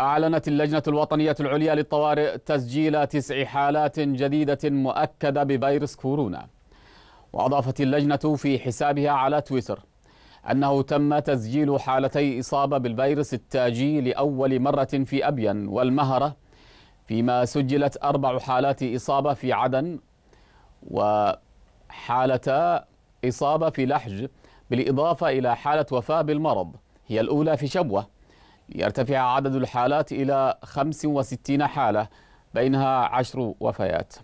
أعلنت اللجنة الوطنية العليا للطوارئ تسجيل تسع حالات جديدة مؤكدة بفيروس كورونا وأضافت اللجنة في حسابها على تويتر أنه تم تسجيل حالتي إصابة بالفيروس التاجي لأول مرة في أبين والمهرة فيما سجلت أربع حالات إصابة في عدن وحالتا إصابة في لحج بالإضافة إلى حالة وفاة بالمرض هي الأولى في شبوة ليرتفع عدد الحالات إلى 65 حالة بينها عشر وفيات